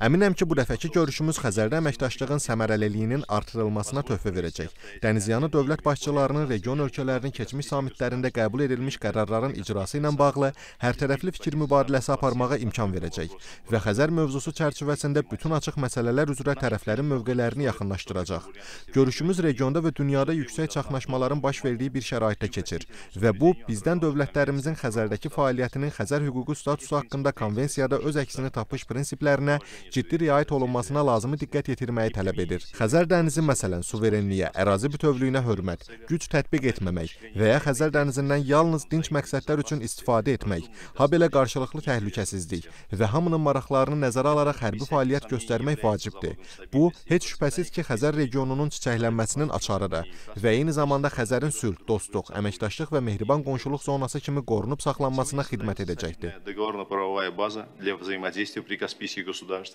Əminəm ki, bu dəfəki görüşümüz Xəzərdə əməkdaşlığın səmərəliliyinin artırılmasına töhfə verəcək. Dənizyanı dövlət başçılarının region ölkələrinin keçmiş samitlərində qəbul edilmiş qərarların icrası ilə bağlı hərtərəfli fikir mübadiləsi aparmağa imkan verəcək və Xəzər mövzusu çərçivəsində bütün açıq məsələlər üzrə tərəflərin mövqələrini yaxınlaşdıracaq. Görüşümüz regionda və dünyada yüksək çaxnaşmaların baş verdiyi bir şəraitdə keçir və bu, bizdən dövlətlərimizin Xəzərdəki fəaliyyətinin Xəzər hüquqi statusu haqqında konvensiyada sahədə öz əksini tapış prinsiplərinə ciddi riayət olunmasına lazımi diqqət yetirməyi tələb edir. Xəzər dənizi məsələn suverenliyə, ərazi bütövlüyünə hörmət, güc tətbiq etməmək və ya Xəzər dənizindən yalnız dinc məqsədlər üçün istifadə etmək, habelə qarşılıqlı təhlükəsizlik və hamının maraqlarını nəzərə alaraq hərbi fəaliyyət göstərmək vacibdir. Bu heç şübhəsiz ki, Xəzər regionunun çiçəklənməsinin açarıdır və eyni zamanda Xəzərin sülh, dostluq, əməkdaşlıq və mehriban qonşuluq zonası kimi qorunub saxlanmasına xidmət edəcəkdir. для взаимодействия при Каспийских государств.